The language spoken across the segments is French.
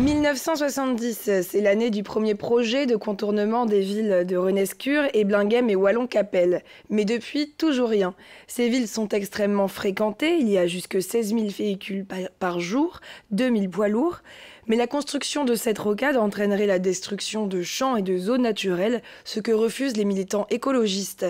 1970, c'est l'année du premier projet de contournement des villes de Renescure et Blinghem et Wallon-Capelle. Mais depuis, toujours rien. Ces villes sont extrêmement fréquentées, il y a jusque 16 000 véhicules par jour, 2 000 poids lourds. Mais la construction de cette rocade entraînerait la destruction de champs et de zones naturelles, ce que refusent les militants écologistes.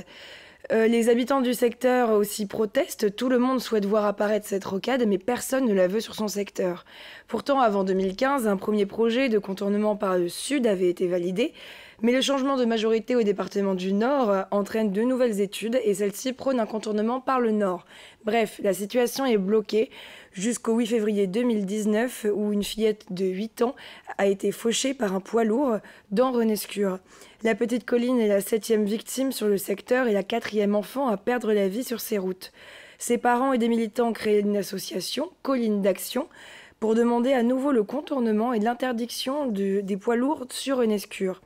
Euh, les habitants du secteur aussi protestent, tout le monde souhaite voir apparaître cette rocade, mais personne ne la veut sur son secteur. Pourtant, avant 2015, un premier projet de contournement par le sud avait été validé, mais le changement de majorité au département du Nord euh, entraîne de nouvelles études et celle-ci prône un contournement par le Nord. Bref, la situation est bloquée jusqu'au 8 février 2019 où une fillette de 8 ans a été fauchée par un poids lourd dans Renescure. La petite colline est la septième victime sur le secteur et la quatrième enfant à perdre la vie sur ses routes. Ses parents et des militants ont créé une association, Colline d'Action, pour demander à nouveau le contournement et l'interdiction des poids lourds sur Renescure.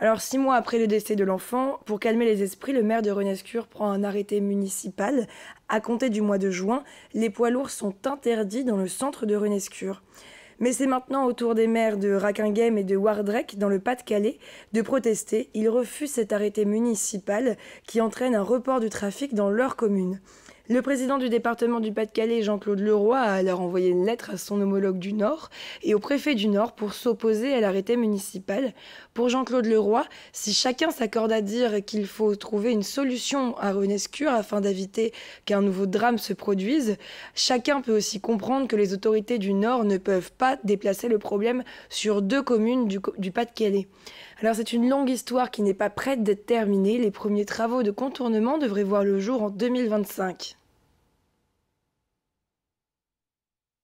Alors, six mois après le décès de l'enfant, pour calmer les esprits, le maire de Renescure prend un arrêté municipal. À compter du mois de juin, les poids lourds sont interdits dans le centre de Renescure. Mais c'est maintenant au tour des maires de Rackinghem et de Wardreck, dans le Pas-de-Calais, de protester. Ils refusent cet arrêté municipal qui entraîne un report du trafic dans leur commune. Le président du département du Pas-de-Calais, Jean-Claude Leroy, a alors envoyé une lettre à son homologue du Nord et au préfet du Nord pour s'opposer à l'arrêté municipal. Pour Jean-Claude Leroy, si chacun s'accorde à dire qu'il faut trouver une solution à Renescure afin d'éviter qu'un nouveau drame se produise, chacun peut aussi comprendre que les autorités du Nord ne peuvent pas déplacer le problème sur deux communes du, du Pas-de-Calais. Alors c'est une longue histoire qui n'est pas prête d'être terminée. Les premiers travaux de contournement devraient voir le jour en 2025.